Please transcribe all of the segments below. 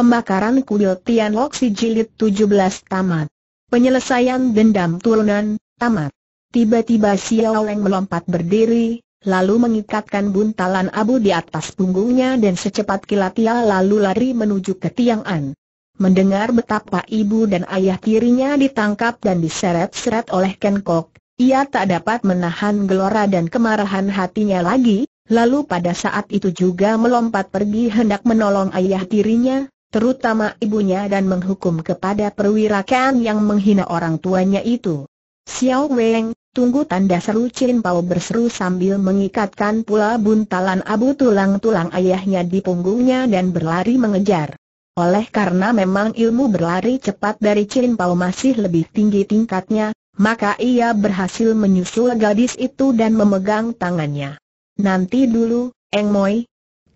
Pembakaran kuil Tianlok si jilid 17 tamat. Penyelesaian dendam turunan, tamat. Tiba-tiba Xiao Leng melompat berdiri, lalu mengikatkan buntalan abu di atas punggungnya dan secepat kilat ia lalu lari menuju ke An. Mendengar betapa ibu dan ayah tirinya ditangkap dan diseret-seret oleh Ken Kok, ia tak dapat menahan gelora dan kemarahan hatinya lagi, lalu pada saat itu juga melompat pergi hendak menolong ayah tirinya, terutama ibunya dan menghukum kepada perwira Kan yang menghina orang tuanya itu. Xiao Weng, tunggu tanda seru Chin Pao berseru sambil mengikatkan pula buntalan abu tulang-tulang ayahnya di punggungnya dan berlari mengejar. Oleh karena memang ilmu berlari cepat dari Chin Pao masih lebih tinggi tingkatnya, maka ia berhasil menyusul gadis itu dan memegang tangannya. Nanti dulu, Eng Moi.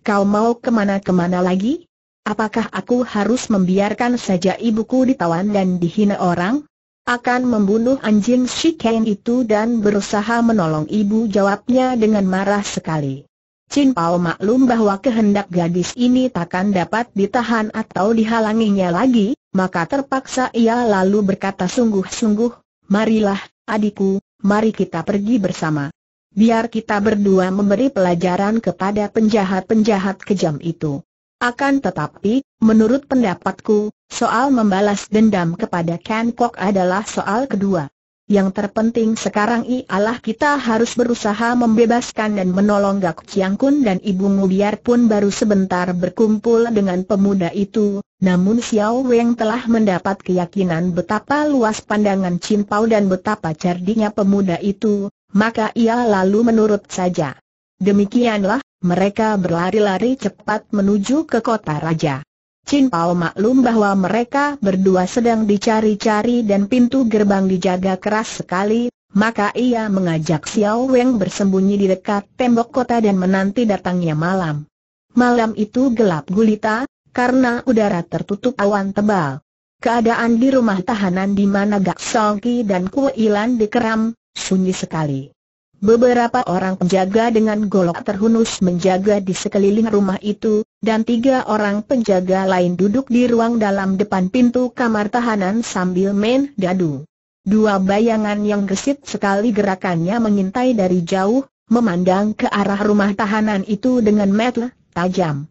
Kau mau kemana-kemana lagi? Apakah aku harus membiarkan saja ibuku ditawan dan dihina orang? Akan membunuh anjing Shiken itu dan berusaha menolong ibu jawabnya dengan marah sekali. Chin Pao maklum bahwa kehendak gadis ini takkan dapat ditahan atau dihalanginya lagi, maka terpaksa ia lalu berkata sungguh-sungguh, marilah, adikku, mari kita pergi bersama. Biar kita berdua memberi pelajaran kepada penjahat-penjahat kejam itu. Akan tetapi, menurut pendapatku, soal membalas dendam kepada Ken Kok adalah soal kedua. Yang terpenting sekarang ialah kita harus berusaha membebaskan dan menolong Gak Chiang Kun dan Ibu Mu biarpun baru sebentar berkumpul dengan pemuda itu, namun Xiao Weng telah mendapat keyakinan betapa luas pandangan Chin Pao dan betapa cerdiknya pemuda itu, maka ia lalu menurut saja. Demikianlah, mereka berlari-lari cepat menuju ke kota raja. Chin Pao maklum bahwa mereka berdua sedang dicari-cari dan pintu gerbang dijaga keras sekali, maka ia mengajak Xiao Weng bersembunyi di dekat tembok kota dan menanti datangnya malam. Malam itu gelap gulita, karena udara tertutup awan tebal. Keadaan di rumah tahanan di mana Gak Songki dan Kuo Ilan dikeram, sunyi sekali. Beberapa orang penjaga dengan golok terhunus menjaga di sekeliling rumah itu, dan tiga orang penjaga lain duduk di ruang dalam depan pintu kamar tahanan sambil main dadu. Dua bayangan yang gesit sekali gerakannya mengintai dari jauh, memandang ke arah rumah tahanan itu dengan mata tajam.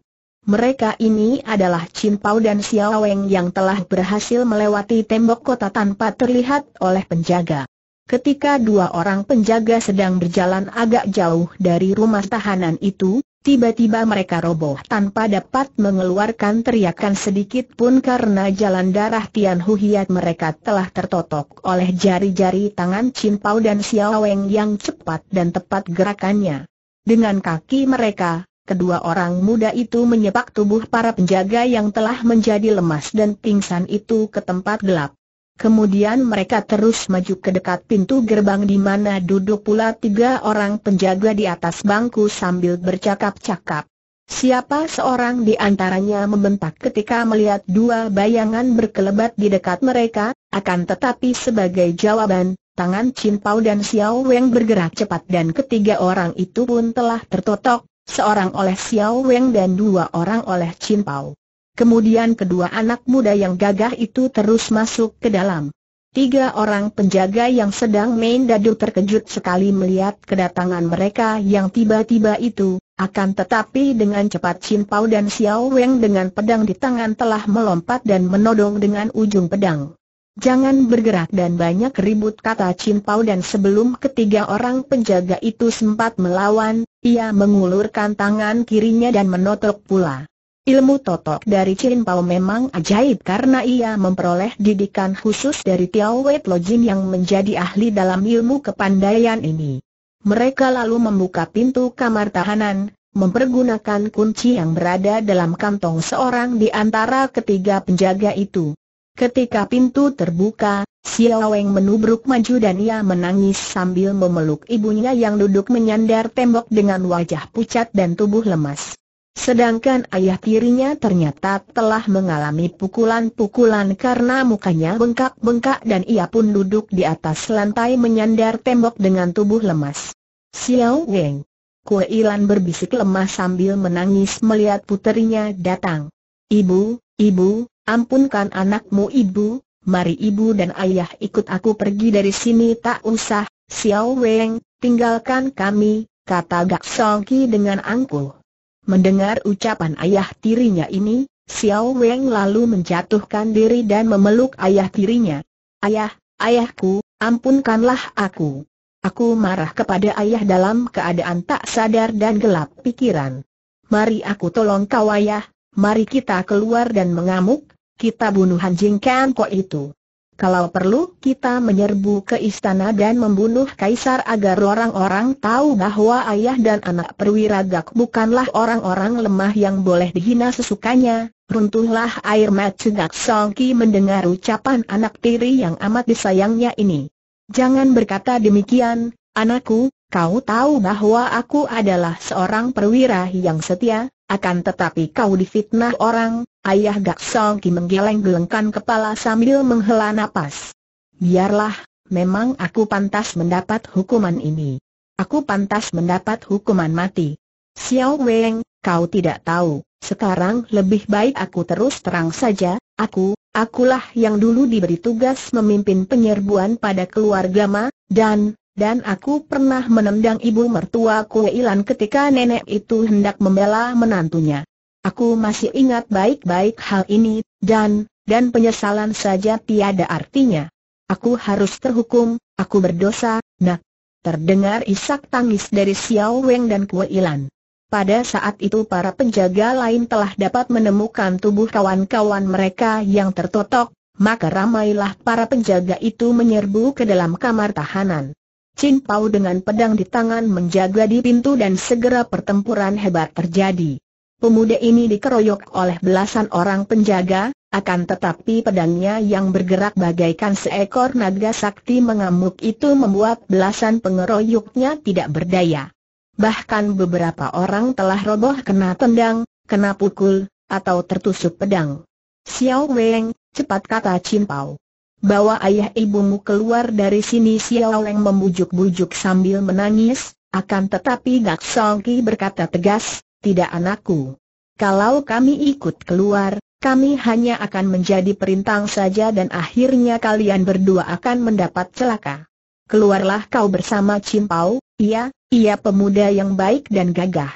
Mereka ini adalah Chin Pao dan Xiao Weng yang telah berhasil melewati tembok kota tanpa terlihat oleh penjaga. Ketika dua orang penjaga sedang berjalan agak jauh dari rumah tahanan itu, tiba-tiba mereka roboh tanpa dapat mengeluarkan teriakan sedikit pun karena jalan darah Tian Huhiat mereka telah tertotok oleh jari-jari tangan Chin Pao dan Xiao Weng yang cepat dan tepat gerakannya. Dengan kaki mereka, kedua orang muda itu menyepak tubuh para penjaga yang telah menjadi lemas dan pingsan itu ke tempat gelap. Kemudian mereka terus maju ke dekat pintu gerbang di mana duduk pula tiga orang penjaga di atas bangku sambil bercakap-cakap. Siapa seorang di antaranya membentak ketika melihat dua bayangan berkelebat di dekat mereka, akan tetapi sebagai jawaban, tangan Chin Pao dan Xiao Weng bergerak cepat dan ketiga orang itu pun telah tertotok, seorang oleh Xiao Weng dan dua orang oleh Chin Pao. Kemudian kedua anak muda yang gagah itu terus masuk ke dalam. Tiga orang penjaga yang sedang main dadu terkejut sekali melihat kedatangan mereka yang tiba-tiba itu, akan tetapi dengan cepat Chin Pao dan Xiao Weng dengan pedang di tangan telah melompat dan menodong dengan ujung pedang. Jangan bergerak dan banyak ribut kata Chin Pao dan sebelum ketiga orang penjaga itu sempat melawan, ia mengulurkan tangan kirinya dan menotok pula. Ilmu totok dari Chin Pao memang ajaib karena ia memperoleh didikan khusus dari Tiao Wei Lo Jin yang menjadi ahli dalam ilmu kepandaian ini. Mereka lalu membuka pintu kamar tahanan, mempergunakan kunci yang berada dalam kantong seorang di antara ketiga penjaga itu. Ketika pintu terbuka, Xiao Weng menubruk maju dan ia menangis sambil memeluk ibunya yang duduk menyandar tembok dengan wajah pucat dan tubuh lemas. Sedangkan ayah tirinya ternyata telah mengalami pukulan-pukulan karena mukanya bengkak-bengkak dan ia pun duduk di atas lantai menyandar tembok dengan tubuh lemas. Xiao Weng. Kue Ilan berbisik lemah sambil menangis melihat puterinya datang. Ibu, ibu, ampunkan anakmu ibu, mari ibu dan ayah ikut aku pergi dari sini tak usah, Xiao Weng, tinggalkan kami, kata Gak Song Ki dengan angkuh. Mendengar ucapan ayah tirinya ini, Xiao Weng lalu menjatuhkan diri dan memeluk ayah tirinya. Ayah, ayahku, ampunkanlah aku. Aku marah kepada ayah dalam keadaan tak sadar dan gelap pikiran. Mari aku tolong kau ayah, mari kita keluar dan mengamuk, kita bunuh anjing kanko itu. Kalau perlu, kita menyerbu ke istana dan membunuh kaisar agar orang-orang tahu bahwa ayah dan anak perwira Gak bukanlah orang-orang lemah yang boleh dihina sesukanya. Runtuhlah air mata Gak Songki mendengar ucapan anak tiri yang amat disayangnya ini. Jangan berkata demikian, anakku, kau tahu bahwa aku adalah seorang perwira yang setia, akan tetapi kau difitnah orang, Ayah Gak Song Ki menggeleng-gelengkan kepala sambil menghela nafas. Biarlah, memang aku pantas mendapat hukuman ini. Aku pantas mendapat hukuman mati. Xiao Weng, kau tidak tahu, sekarang lebih baik aku terus terang saja, aku, akulah yang dulu diberi tugas memimpin penyerbuan pada keluarga Ma, dan, dan aku pernah menendang ibu mertua Kue Ilan ketika nenek itu hendak membela menantunya. Aku masih ingat baik-baik hal ini, dan, dan penyesalan saja tiada artinya. Aku harus terhukum, aku berdosa, nak. Terdengar isak tangis dari Xiao Weng dan Kue Ilan. Pada saat itu para penjaga lain telah dapat menemukan tubuh kawan-kawan mereka yang tertotok, maka ramailah para penjaga itu menyerbu ke dalam kamar tahanan. Chin Pau dengan pedang di tangan menjaga di pintu dan segera pertempuran hebat terjadi. Pemuda ini dikeroyok oleh belasan orang penjaga, akan tetapi pedangnya yang bergerak bagaikan seekor naga sakti mengamuk itu membuat belasan pengeroyoknya tidak berdaya. Bahkan beberapa orang telah roboh kena tendang, kena pukul, atau tertusuk pedang. Xiao Weng, cepat kata Pao, Bawa ayah ibumu keluar dari sini Xiao Weng membujuk-bujuk sambil menangis, akan tetapi Gak Songki berkata tegas, tidak anakku. Kalau kami ikut keluar, kami hanya akan menjadi perintang saja dan akhirnya kalian berdua akan mendapat celaka. Keluarlah kau bersama Cimpau, ia, ia pemuda yang baik dan gagah.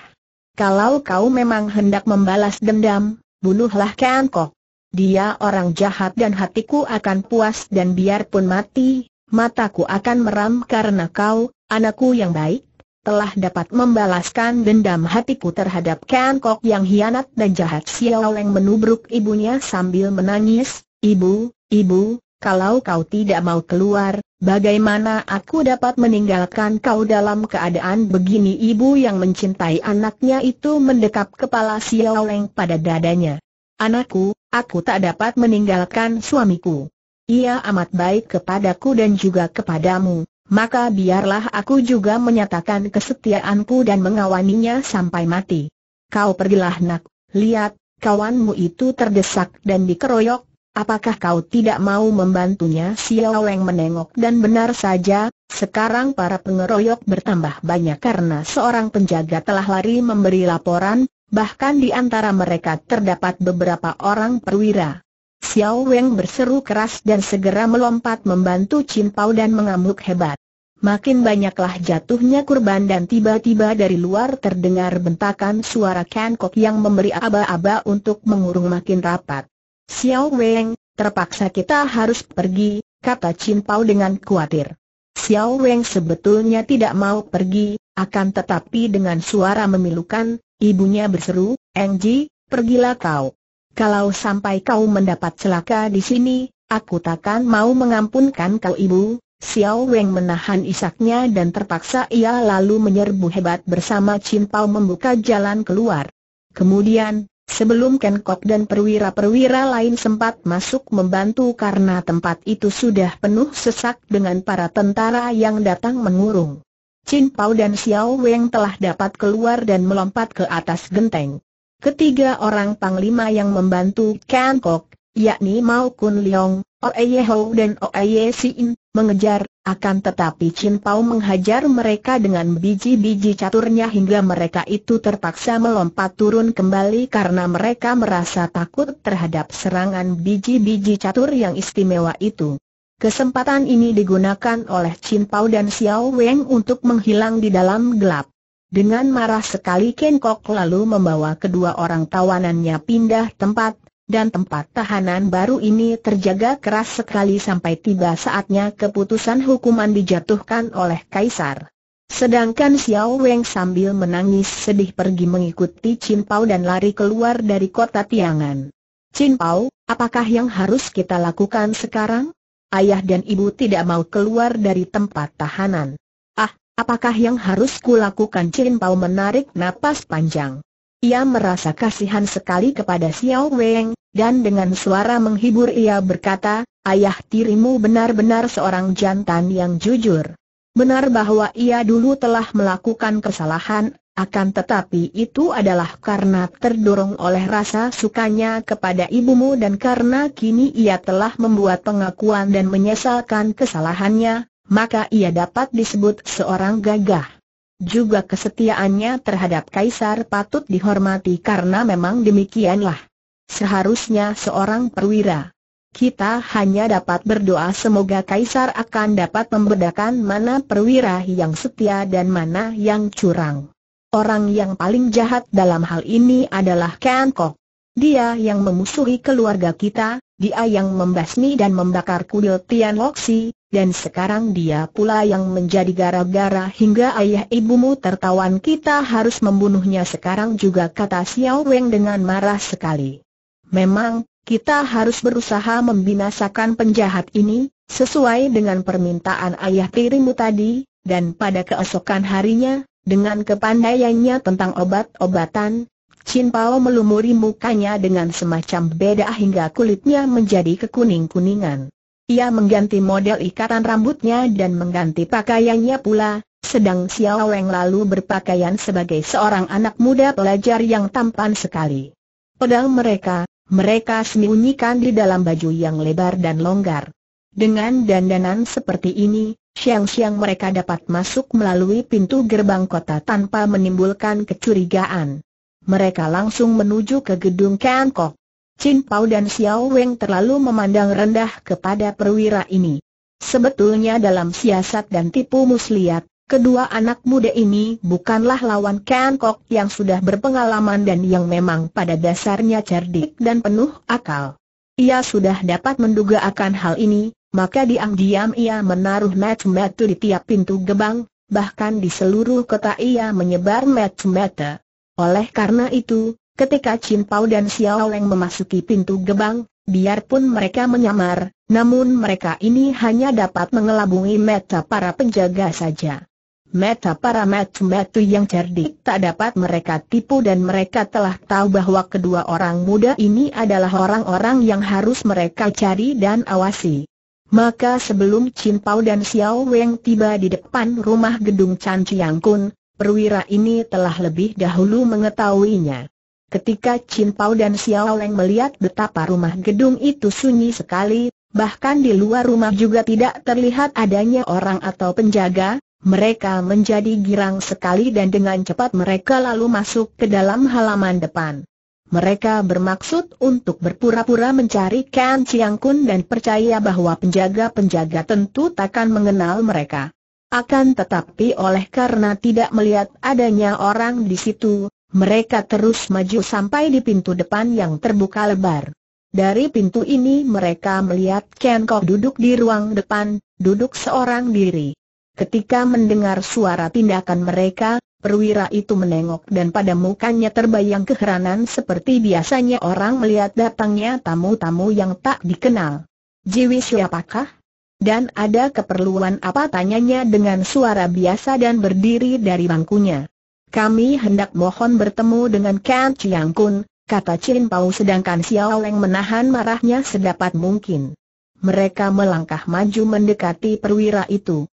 Kalau kau memang hendak membalas dendam, bunuhlah Keangkok. Dia orang jahat dan hatiku akan puas dan biarpun mati, mataku akan meram karena kau, anakku yang baik telah dapat membalaskan dendam hatiku terhadap Ken Kok yang hianat dan jahat Xiao Leng menubruk ibunya sambil menangis, Ibu, Ibu, kalau kau tidak mau keluar, bagaimana aku dapat meninggalkan kau dalam keadaan begini Ibu yang mencintai anaknya itu mendekap kepala Xiao Leng pada dadanya. Anakku, aku tak dapat meninggalkan suamiku. Ia amat baik kepadaku dan juga kepadamu, maka biarlah aku juga menyatakan kesetiaanku dan mengawaninya sampai mati. Kau pergilah nak, lihat, kawanmu itu terdesak dan dikeroyok, apakah kau tidak mau membantunya Xiao Leng menengok dan benar saja, sekarang para pengeroyok bertambah banyak karena seorang penjaga telah lari memberi laporan, bahkan di antara mereka terdapat beberapa orang perwira. Xiao Weng berseru keras dan segera melompat membantu Chin Pao dan mengamuk hebat. Makin banyaklah jatuhnya kurban dan tiba-tiba dari luar terdengar bentakan suara Ken Kok yang memberi aba-aba untuk mengurung makin rapat. Xiao Weng, terpaksa kita harus pergi, kata Chin Pao dengan khawatir. Xiao Weng sebetulnya tidak mau pergi, akan tetapi dengan suara memilukan, ibunya berseru, Engji, pergilah kau. Kalau sampai kau mendapat celaka di sini, aku takkan mau mengampunkan kau ibu. Xiao Weng menahan isaknya dan terpaksa ia lalu menyerbu hebat bersama Chin Pao membuka jalan keluar. Kemudian, sebelum Ken Kok dan perwira-perwira lain sempat masuk membantu karena tempat itu sudah penuh sesak dengan para tentara yang datang mengurung. Chin Pao dan Xiao Weng telah dapat keluar dan melompat ke atas genteng. Ketiga orang panglima yang membantu Kan yakni Mao Kun Leong, Oeye Hou dan Oeye Siin, mengejar, akan tetapi Chin Pao menghajar mereka dengan biji-biji caturnya hingga mereka itu terpaksa melompat turun kembali karena mereka merasa takut terhadap serangan biji-biji catur yang istimewa itu. Kesempatan ini digunakan oleh Chin Pao dan Xiao Weng untuk menghilang di dalam gelap. Dengan marah sekali Ken Kok lalu membawa kedua orang tawanannya pindah tempat, dan tempat tahanan baru ini terjaga keras sekali sampai tiba saatnya keputusan hukuman dijatuhkan oleh Kaisar. Sedangkan Xiao Weng sambil menangis sedih pergi mengikuti Chin Pao dan lari keluar dari kota Tiangan. Chin Pao, apakah yang harus kita lakukan sekarang? Ayah dan ibu tidak mau keluar dari tempat tahanan. Apakah yang harus kulakukan Chin Pao menarik napas panjang. Ia merasa kasihan sekali kepada Xiao Weng, dan dengan suara menghibur ia berkata, Ayah tirimu benar-benar seorang jantan yang jujur. Benar bahwa ia dulu telah melakukan kesalahan, akan tetapi itu adalah karena terdorong oleh rasa sukanya kepada ibumu dan karena kini ia telah membuat pengakuan dan menyesalkan kesalahannya, maka ia dapat disebut seorang gagah. Juga kesetiaannya terhadap kaisar patut dihormati karena memang demikianlah. Seharusnya seorang perwira. Kita hanya dapat berdoa semoga kaisar akan dapat membedakan mana perwira yang setia dan mana yang curang. Orang yang paling jahat dalam hal ini adalah Ken Kok. Dia yang memusuhi keluarga kita, dia yang membasmi dan membakar kuil Tian Loxi, dan sekarang dia pula yang menjadi gara-gara hingga ayah ibumu tertawan kita harus membunuhnya sekarang juga kata Xiao Weng dengan marah sekali. Memang, kita harus berusaha membinasakan penjahat ini, sesuai dengan permintaan ayah tirimu tadi, dan pada keesokan harinya, dengan kepandaiannya tentang obat-obatan, Chin Pao melumuri mukanya dengan semacam beda hingga kulitnya menjadi kekuning-kuningan. Ia mengganti model ikatan rambutnya dan mengganti pakaiannya pula, sedang Xiao Weng lalu berpakaian sebagai seorang anak muda pelajar yang tampan sekali. Pedang mereka, mereka sembunyikan di dalam baju yang lebar dan longgar. Dengan dandanan seperti ini, siang-siang mereka dapat masuk melalui pintu gerbang kota tanpa menimbulkan kecurigaan. Mereka langsung menuju ke gedung Kankok. Chin Pao dan Xiao Weng terlalu memandang rendah kepada perwira ini. Sebetulnya dalam siasat dan tipu muslihat, kedua anak muda ini bukanlah lawan Ken Kok yang sudah berpengalaman dan yang memang pada dasarnya cerdik dan penuh akal. Ia sudah dapat menduga akan hal ini, maka diam-diam ia menaruh match mata di tiap pintu gebang, bahkan di seluruh kota ia menyebar match mata Oleh karena itu, Ketika Chin Pao dan Xiao Leng memasuki pintu gebang, biarpun mereka menyamar, namun mereka ini hanya dapat mengelabungi meta para penjaga saja. Meta para metu-metu yang cerdik tak dapat mereka tipu dan mereka telah tahu bahwa kedua orang muda ini adalah orang-orang yang harus mereka cari dan awasi. Maka sebelum Chin Pao dan Xiao Weng tiba di depan rumah gedung Chan Chiang Kun, perwira ini telah lebih dahulu mengetahuinya. Ketika Chin Pao dan Xiao Leng melihat betapa rumah gedung itu sunyi sekali, bahkan di luar rumah juga tidak terlihat adanya orang atau penjaga, mereka menjadi girang sekali dan dengan cepat mereka lalu masuk ke dalam halaman depan. Mereka bermaksud untuk berpura-pura mencari Kan Chiang Kun dan percaya bahwa penjaga-penjaga tentu takkan mengenal mereka. Akan tetapi oleh karena tidak melihat adanya orang di situ, mereka terus maju sampai di pintu depan yang terbuka lebar. Dari pintu ini mereka melihat Ken Kok duduk di ruang depan, duduk seorang diri. Ketika mendengar suara tindakan mereka, perwira itu menengok dan pada mukanya terbayang keheranan seperti biasanya orang melihat datangnya tamu-tamu yang tak dikenal. Jiwi siapakah? Dan ada keperluan apa tanyanya dengan suara biasa dan berdiri dari bangkunya. Kami hendak mohon bertemu dengan Ken Chiang Kun, kata Chin Pau sedangkan Xiao Leng menahan marahnya sedapat mungkin. Mereka melangkah maju mendekati perwira itu.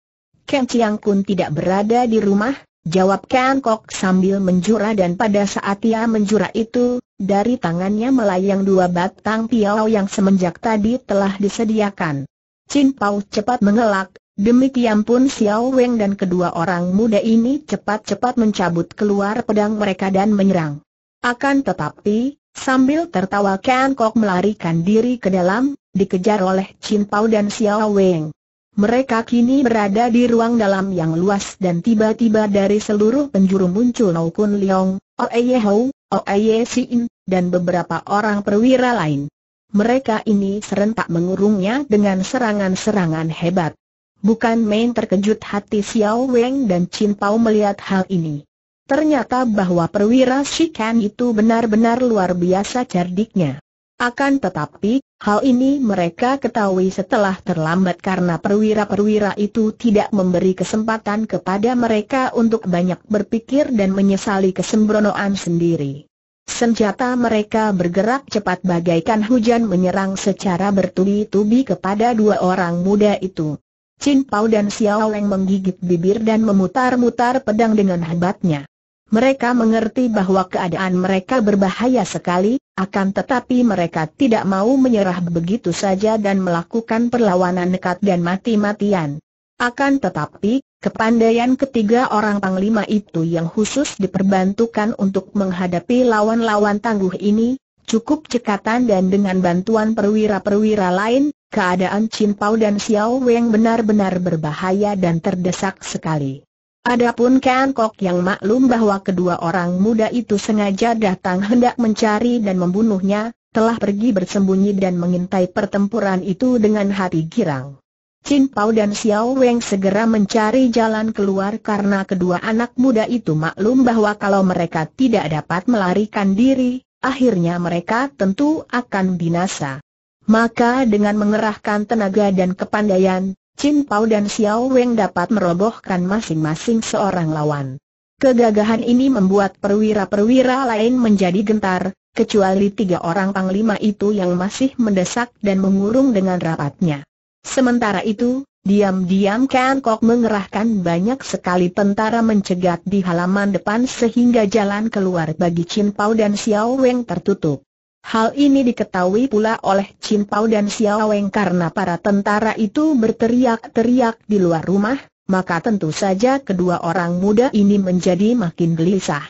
Ken Chiang Kun tidak berada di rumah, jawab Kan Kok sambil menjura dan pada saat ia menjura itu, dari tangannya melayang dua batang piau yang semenjak tadi telah disediakan. Chin Pau cepat mengelak, Demikian pun Xiao Weng dan kedua orang muda ini cepat-cepat mencabut keluar pedang mereka dan menyerang. Akan tetapi, sambil tertawa Kian Kok melarikan diri ke dalam, dikejar oleh Chin Pao dan Xiao Weng. Mereka kini berada di ruang dalam yang luas dan tiba-tiba dari seluruh penjuru muncul Nau Kun Leong, Ye Hou, Si In, dan beberapa orang perwira lain. Mereka ini serentak mengurungnya dengan serangan-serangan hebat. Bukan main terkejut hati Xiao Weng dan Chin Pao melihat hal ini. Ternyata bahwa perwira Shikan itu benar-benar luar biasa cerdiknya. Akan tetapi, hal ini mereka ketahui setelah terlambat karena perwira-perwira itu tidak memberi kesempatan kepada mereka untuk banyak berpikir dan menyesali kesembronoan sendiri. Senjata mereka bergerak cepat bagaikan hujan menyerang secara bertubi-tubi kepada dua orang muda itu. Chin Pao dan Xiao Leng menggigit bibir dan memutar-mutar pedang dengan hebatnya. Mereka mengerti bahwa keadaan mereka berbahaya sekali, akan tetapi mereka tidak mau menyerah begitu saja dan melakukan perlawanan nekat dan mati-matian. Akan tetapi, kepandaian ketiga orang panglima itu yang khusus diperbantukan untuk menghadapi lawan-lawan tangguh ini, cukup cekatan dan dengan bantuan perwira-perwira lain, keadaan Chin Pao dan Xiao Weng benar-benar berbahaya dan terdesak sekali. Adapun Ken Kok yang maklum bahwa kedua orang muda itu sengaja datang hendak mencari dan membunuhnya, telah pergi bersembunyi dan mengintai pertempuran itu dengan hati girang. Chin Pao dan Xiao Weng segera mencari jalan keluar karena kedua anak muda itu maklum bahwa kalau mereka tidak dapat melarikan diri, akhirnya mereka tentu akan binasa. Maka dengan mengerahkan tenaga dan kepandaian, Chin Pao dan Xiao Weng dapat merobohkan masing-masing seorang lawan. Kegagahan ini membuat perwira-perwira lain menjadi gentar, kecuali tiga orang panglima itu yang masih mendesak dan mengurung dengan rapatnya. Sementara itu, Diam-diam Kian Kok mengerahkan banyak sekali tentara mencegat di halaman depan sehingga jalan keluar bagi Chin Pao dan Xiao Weng tertutup. Hal ini diketahui pula oleh Chin Pau dan Xiao Weng karena para tentara itu berteriak-teriak di luar rumah, maka tentu saja kedua orang muda ini menjadi makin gelisah.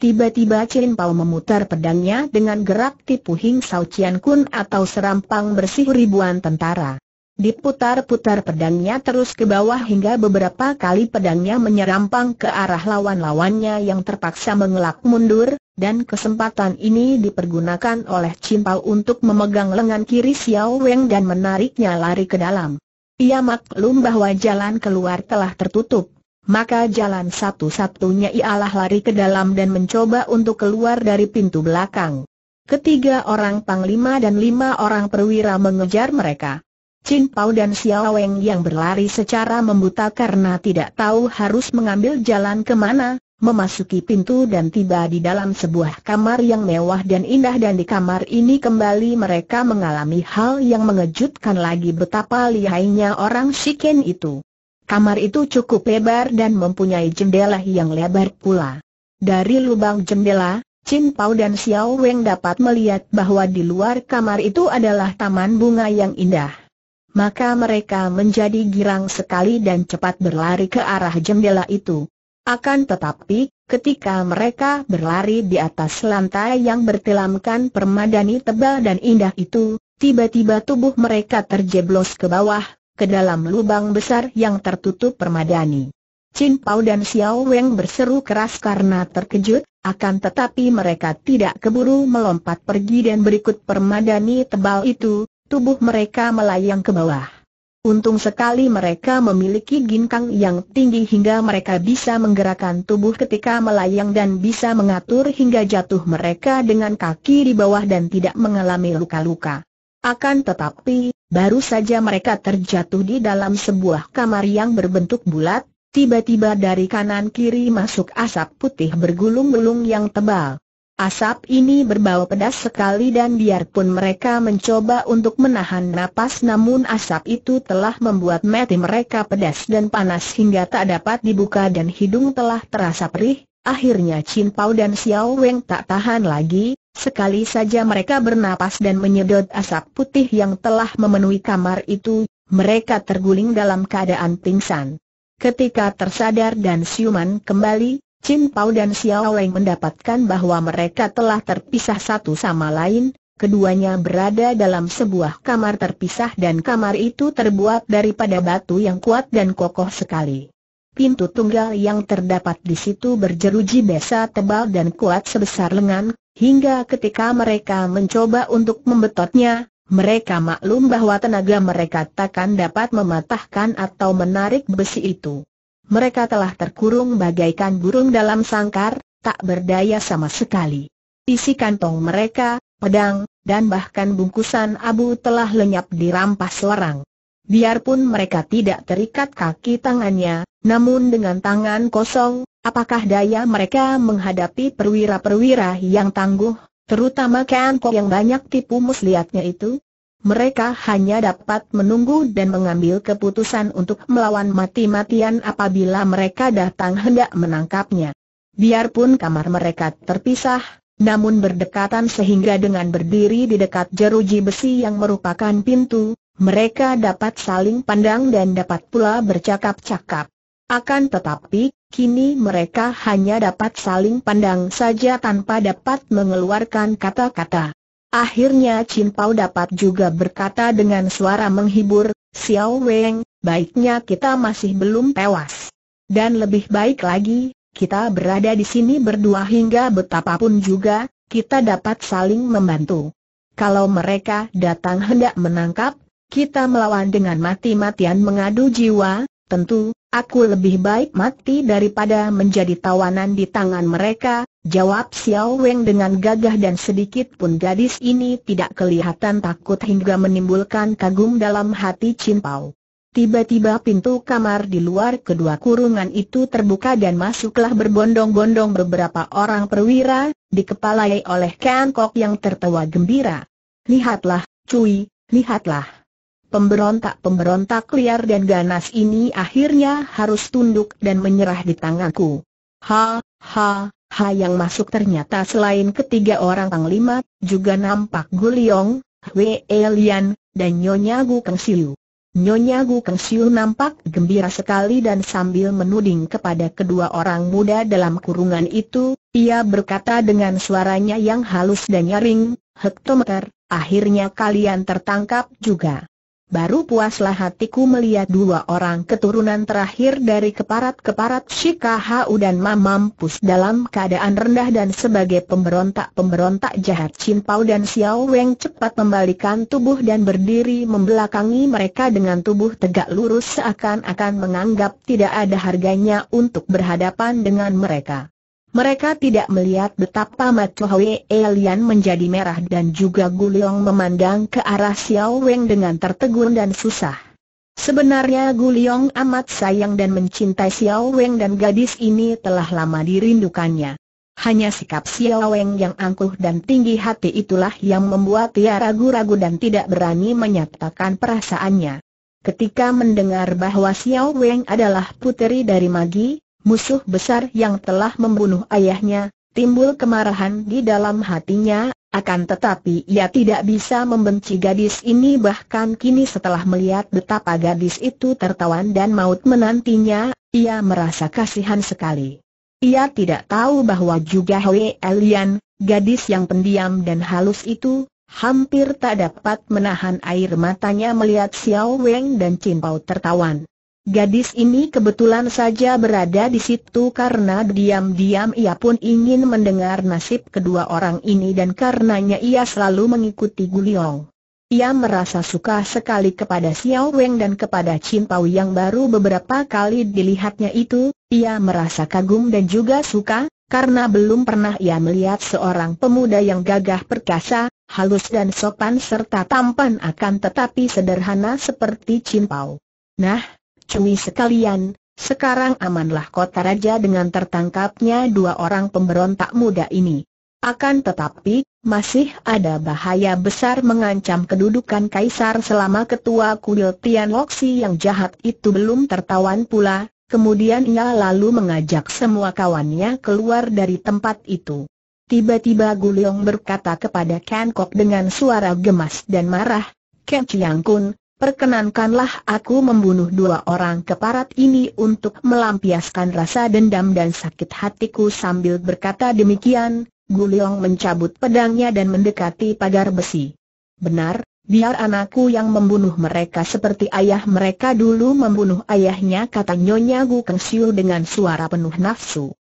Tiba-tiba Chin Pao memutar pedangnya dengan gerak tipu Hing Sao Chian Kun atau serampang bersih ribuan tentara. Diputar-putar pedangnya terus ke bawah hingga beberapa kali pedangnya menyerampang ke arah lawan-lawannya yang terpaksa mengelak mundur, dan kesempatan ini dipergunakan oleh Cimpau untuk memegang lengan kiri Xiao Weng dan menariknya lari ke dalam. Ia maklum bahwa jalan keluar telah tertutup, maka jalan satu-satunya ialah lari ke dalam dan mencoba untuk keluar dari pintu belakang. Ketiga orang panglima dan lima orang perwira mengejar mereka. Chin Pao dan Xiao Weng yang berlari secara membuta karena tidak tahu harus mengambil jalan kemana, memasuki pintu dan tiba di dalam sebuah kamar yang mewah dan indah dan di kamar ini kembali mereka mengalami hal yang mengejutkan lagi betapa lihainya orang Shiken itu. Kamar itu cukup lebar dan mempunyai jendela yang lebar pula. Dari lubang jendela, Chin Pao dan Xiao Weng dapat melihat bahwa di luar kamar itu adalah taman bunga yang indah maka mereka menjadi girang sekali dan cepat berlari ke arah jendela itu. Akan tetapi, ketika mereka berlari di atas lantai yang bertelamkan permadani tebal dan indah itu, tiba-tiba tubuh mereka terjeblos ke bawah, ke dalam lubang besar yang tertutup permadani. Chin Pao dan Xiao Weng berseru keras karena terkejut, akan tetapi mereka tidak keburu melompat pergi dan berikut permadani tebal itu, tubuh mereka melayang ke bawah. Untung sekali mereka memiliki ginkang yang tinggi hingga mereka bisa menggerakkan tubuh ketika melayang dan bisa mengatur hingga jatuh mereka dengan kaki di bawah dan tidak mengalami luka-luka. Akan tetapi, baru saja mereka terjatuh di dalam sebuah kamar yang berbentuk bulat, Tiba-tiba dari kanan kiri masuk asap putih bergulung-gulung yang tebal. Asap ini berbau pedas sekali dan biarpun mereka mencoba untuk menahan napas namun asap itu telah membuat mati mereka pedas dan panas hingga tak dapat dibuka dan hidung telah terasa perih, akhirnya Chin Pao dan Xiao Weng tak tahan lagi, sekali saja mereka bernapas dan menyedot asap putih yang telah memenuhi kamar itu, mereka terguling dalam keadaan pingsan. Ketika tersadar dan siuman kembali, Chin Pao dan Xiao Leng mendapatkan bahwa mereka telah terpisah satu sama lain, keduanya berada dalam sebuah kamar terpisah dan kamar itu terbuat daripada batu yang kuat dan kokoh sekali. Pintu tunggal yang terdapat di situ berjeruji besa tebal dan kuat sebesar lengan, hingga ketika mereka mencoba untuk membetotnya, mereka maklum bahwa tenaga mereka takkan dapat mematahkan atau menarik besi itu mereka telah terkurung bagaikan burung dalam sangkar, tak berdaya sama sekali. Isi kantong mereka, pedang, dan bahkan bungkusan abu telah lenyap dirampas orang. Biarpun mereka tidak terikat kaki tangannya, namun dengan tangan kosong, apakah daya mereka menghadapi perwira-perwira yang tangguh, terutama Kanko yang banyak tipu muslihatnya itu? mereka hanya dapat menunggu dan mengambil keputusan untuk melawan mati-matian apabila mereka datang hendak menangkapnya. Biarpun kamar mereka terpisah, namun berdekatan sehingga dengan berdiri di dekat jeruji besi yang merupakan pintu, mereka dapat saling pandang dan dapat pula bercakap-cakap. Akan tetapi, kini mereka hanya dapat saling pandang saja tanpa dapat mengeluarkan kata-kata. Akhirnya Chin Pao dapat juga berkata dengan suara menghibur, Xiao Weng, baiknya kita masih belum tewas. Dan lebih baik lagi, kita berada di sini berdua hingga betapapun juga, kita dapat saling membantu. Kalau mereka datang hendak menangkap, kita melawan dengan mati-matian mengadu jiwa, tentu, aku lebih baik mati daripada menjadi tawanan di tangan mereka, Jawab Xiao Weng dengan gagah dan sedikit pun gadis ini tidak kelihatan takut hingga menimbulkan kagum dalam hati Chin Pao. Tiba-tiba pintu kamar di luar kedua kurungan itu terbuka dan masuklah berbondong-bondong beberapa orang perwira, dikepalai oleh Ken Kok yang tertawa gembira. Lihatlah, cuy, lihatlah. Pemberontak-pemberontak liar dan ganas ini akhirnya harus tunduk dan menyerah di tanganku. Ha, ha, Ha yang masuk ternyata selain ketiga orang panglima, juga nampak Guliong, Wei Lian, dan Nyonya Gu Keng Siu. Nyonya Gu Keng Siu nampak gembira sekali dan sambil menuding kepada kedua orang muda dalam kurungan itu, ia berkata dengan suaranya yang halus dan nyaring, Hektometer, akhirnya kalian tertangkap juga baru puaslah hatiku melihat dua orang keturunan terakhir dari keparat-keparat Shikahau dan Mamampus dalam keadaan rendah dan sebagai pemberontak-pemberontak jahat Chin Pao dan Xiao Weng cepat membalikan tubuh dan berdiri membelakangi mereka dengan tubuh tegak lurus seakan-akan menganggap tidak ada harganya untuk berhadapan dengan mereka. Mereka tidak melihat betapa Macho Hwee Lian menjadi merah dan juga Guliong memandang ke arah Xiao Weng dengan tertegun dan susah. Sebenarnya Guliong amat sayang dan mencintai Xiao Weng dan gadis ini telah lama dirindukannya. Hanya sikap Xiao Weng yang angkuh dan tinggi hati itulah yang membuat ia ragu-ragu dan tidak berani menyatakan perasaannya. Ketika mendengar bahwa Xiao Weng adalah puteri dari Magi, musuh besar yang telah membunuh ayahnya, timbul kemarahan di dalam hatinya, akan tetapi ia tidak bisa membenci gadis ini bahkan kini setelah melihat betapa gadis itu tertawan dan maut menantinya, ia merasa kasihan sekali. Ia tidak tahu bahwa juga Hwe Elian, gadis yang pendiam dan halus itu, hampir tak dapat menahan air matanya melihat Xiao Weng dan Chin Pao tertawan. Gadis ini kebetulan saja berada di situ karena diam-diam ia pun ingin mendengar nasib kedua orang ini dan karenanya ia selalu mengikuti Guliong. Ia merasa suka sekali kepada Xiao Weng dan kepada Chin Pao yang baru beberapa kali dilihatnya itu, ia merasa kagum dan juga suka, karena belum pernah ia melihat seorang pemuda yang gagah perkasa, halus dan sopan serta tampan akan tetapi sederhana seperti Chin Pao. Nah, Cumi sekalian, sekarang amanlah kota raja dengan tertangkapnya dua orang pemberontak muda ini. Akan tetapi, masih ada bahaya besar mengancam kedudukan kaisar selama ketua kuil Loxi yang jahat itu belum tertawan pula, kemudian ia lalu mengajak semua kawannya keluar dari tempat itu. Tiba-tiba Guliong berkata kepada Kan Kok dengan suara gemas dan marah, Ken Chiang Kun, Perkenankanlah aku membunuh dua orang keparat ini untuk melampiaskan rasa dendam dan sakit hatiku sambil berkata demikian, Guliong mencabut pedangnya dan mendekati pagar besi. Benar, biar anakku yang membunuh mereka seperti ayah mereka dulu membunuh ayahnya kata Nyonya Gu Keng dengan suara penuh nafsu.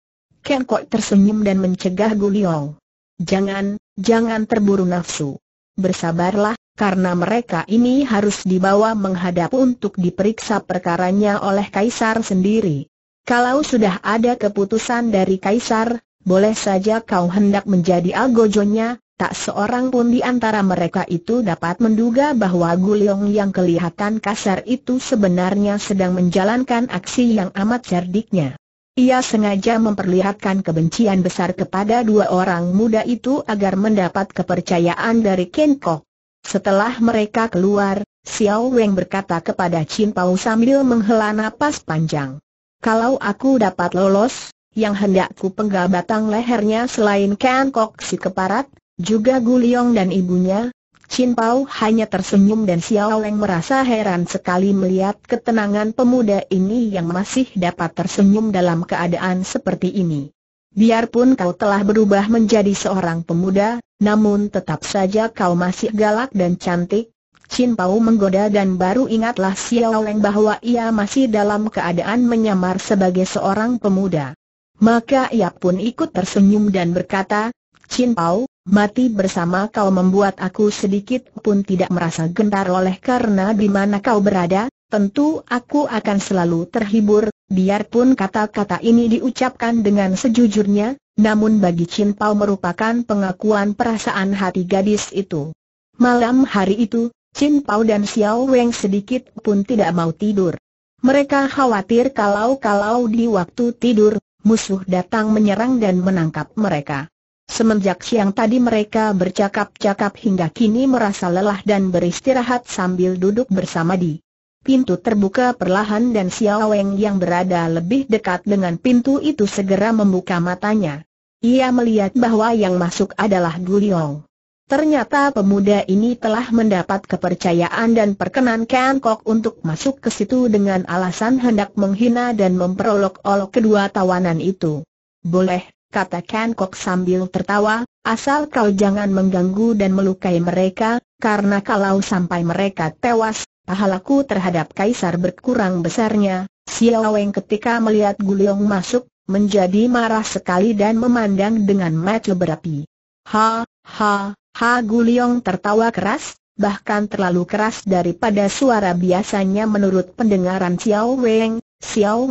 Ken Kok tersenyum dan mencegah Guliong. Jangan, jangan terburu nafsu. Bersabarlah, karena mereka ini harus dibawa menghadap untuk diperiksa perkaranya oleh Kaisar sendiri. Kalau sudah ada keputusan dari Kaisar, boleh saja kau hendak menjadi algojonya, tak seorang pun di antara mereka itu dapat menduga bahwa Guliong yang kelihatan kasar itu sebenarnya sedang menjalankan aksi yang amat cerdiknya. Ia sengaja memperlihatkan kebencian besar kepada dua orang muda itu agar mendapat kepercayaan dari Kenko. Setelah mereka keluar, Xiao Weng berkata kepada Chin Pao sambil menghela napas panjang. Kalau aku dapat lolos, yang hendakku penggal batang lehernya selain Ken Kok si keparat, juga Gu Liang dan ibunya, Chin Pao hanya tersenyum dan Xiao Wei merasa heran sekali melihat ketenangan pemuda ini yang masih dapat tersenyum dalam keadaan seperti ini. Biarpun kau telah berubah menjadi seorang pemuda, namun tetap saja kau masih galak dan cantik. Chin Pao menggoda dan baru ingatlah Xiao Leng bahwa ia masih dalam keadaan menyamar sebagai seorang pemuda. Maka ia pun ikut tersenyum dan berkata, Chin Pao, mati bersama kau membuat aku sedikit pun tidak merasa gentar oleh karena di mana kau berada, tentu aku akan selalu terhibur, Biarpun kata-kata ini diucapkan dengan sejujurnya, namun bagi Chin Pao merupakan pengakuan perasaan hati gadis itu. Malam hari itu, Chin Pao dan Xiao Weng sedikit pun tidak mau tidur. Mereka khawatir kalau-kalau di waktu tidur, musuh datang menyerang dan menangkap mereka. Semenjak siang tadi mereka bercakap-cakap hingga kini merasa lelah dan beristirahat sambil duduk bersama di Pintu terbuka perlahan dan Xiao Weng yang berada lebih dekat dengan pintu itu segera membuka matanya. Ia melihat bahwa yang masuk adalah Gu Liong. Ternyata pemuda ini telah mendapat kepercayaan dan perkenan perkenankan Kok untuk masuk ke situ dengan alasan hendak menghina dan memperolok-olok kedua tawanan itu. Boleh, kata Ken Kok sambil tertawa, asal kau jangan mengganggu dan melukai mereka, karena kalau sampai mereka tewas, pahalaku terhadap kaisar berkurang besarnya, Xiao Weng ketika melihat Guliong masuk, menjadi marah sekali dan memandang dengan mata berapi. Ha, ha, ha Guliong tertawa keras, bahkan terlalu keras daripada suara biasanya menurut pendengaran Xiao Weng, Xiao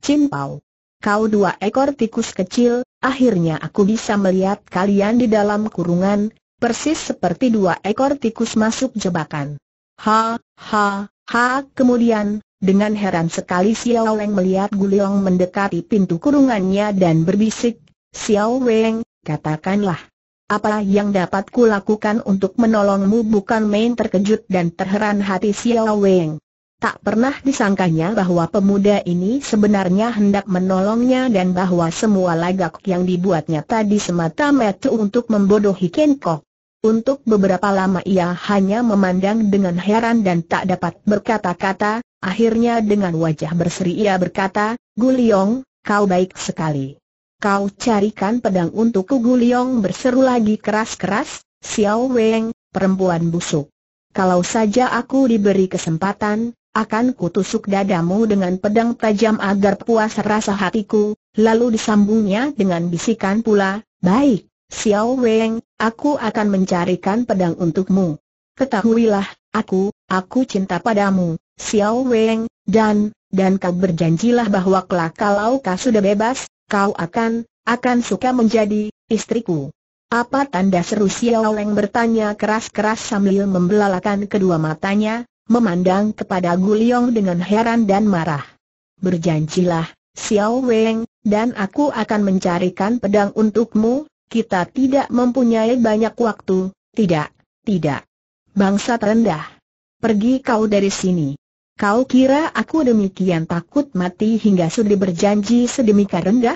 Chin Pao. Kau dua ekor tikus kecil, akhirnya aku bisa melihat kalian di dalam kurungan, persis seperti dua ekor tikus masuk jebakan. Ha, ha, ha, kemudian, dengan heran sekali Xiao Leng melihat Guliong mendekati pintu kurungannya dan berbisik, Xiao Leng, katakanlah. Apa yang dapat ku lakukan untuk menolongmu bukan main terkejut dan terheran hati Xiao Weng. Tak pernah disangkanya bahwa pemuda ini sebenarnya hendak menolongnya dan bahwa semua lagak yang dibuatnya tadi semata-mata untuk membodohi Ken untuk beberapa lama ia hanya memandang dengan heran dan tak dapat berkata-kata, akhirnya dengan wajah berseri ia berkata, Guliong, kau baik sekali. Kau carikan pedang untukku Guliong berseru lagi keras-keras, Xiao Weng, perempuan busuk. Kalau saja aku diberi kesempatan, akan kutusuk dadamu dengan pedang tajam agar puas rasa hatiku, lalu disambungnya dengan bisikan pula, baik. Xiao Weng, aku akan mencarikan pedang untukmu. Ketahuilah, aku, aku cinta padamu, Xiao Weng, dan, dan kau berjanjilah bahwa kelak kalau kau sudah bebas, kau akan, akan suka menjadi istriku. Apa tanda seru Xiao Weng bertanya keras-keras sambil membelalakan kedua matanya, memandang kepada Guliong dengan heran dan marah. Berjanjilah, Xiao Weng, dan aku akan mencarikan pedang untukmu, kita tidak mempunyai banyak waktu, tidak, tidak. Bangsa rendah. Pergi kau dari sini. Kau kira aku demikian takut mati hingga sudi berjanji sedemikian rendah?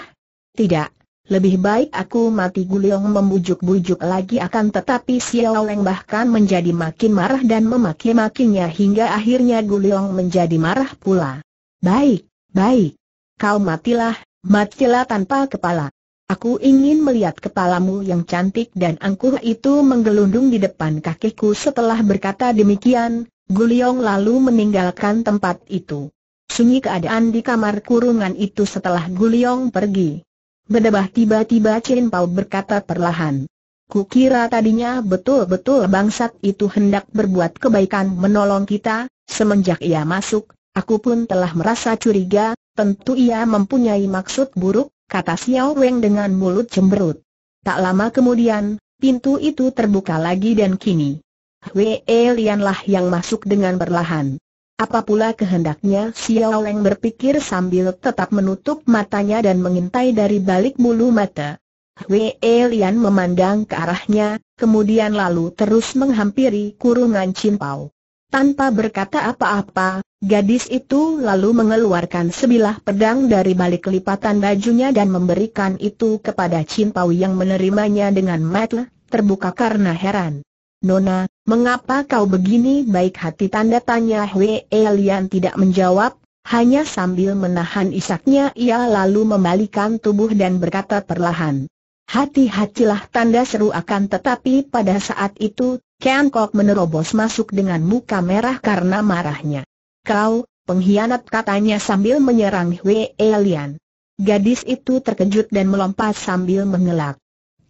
Tidak, lebih baik aku mati Guliong membujuk-bujuk lagi akan tetapi Xiao Leng bahkan menjadi makin marah dan memaki-makinya hingga akhirnya Guliong menjadi marah pula. Baik, baik. Kau matilah, matilah tanpa kepala. Aku ingin melihat kepalamu yang cantik dan angkuh itu menggelundung di depan kakiku setelah berkata demikian, Guliong lalu meninggalkan tempat itu. Sunyi keadaan di kamar kurungan itu setelah Guliong pergi. Bedebah tiba-tiba Chin Pao berkata perlahan. Kukira tadinya betul-betul bangsat itu hendak berbuat kebaikan menolong kita, semenjak ia masuk, aku pun telah merasa curiga, tentu ia mempunyai maksud buruk, kata Xiao Weng dengan mulut cemberut. Tak lama kemudian, pintu itu terbuka lagi dan kini. Wei Lianlah yang masuk dengan perlahan. Apa pula kehendaknya Xiao Weng berpikir sambil tetap menutup matanya dan mengintai dari balik bulu mata. Wei Lian memandang ke arahnya, kemudian lalu terus menghampiri kurungan Cimpau. Tanpa berkata apa-apa, Gadis itu lalu mengeluarkan sebilah pedang dari balik lipatan bajunya dan memberikan itu kepada Chin Pao yang menerimanya dengan mata terbuka karena heran. Nona, mengapa kau begini baik hati tanda tanya Hwe Elian tidak menjawab, hanya sambil menahan isaknya ia lalu membalikan tubuh dan berkata perlahan. Hati-hatilah tanda seru akan tetapi pada saat itu, Ken Kok menerobos masuk dengan muka merah karena marahnya. Kau, pengkhianat katanya sambil menyerang Hwee Lian. Gadis itu terkejut dan melompat sambil mengelak.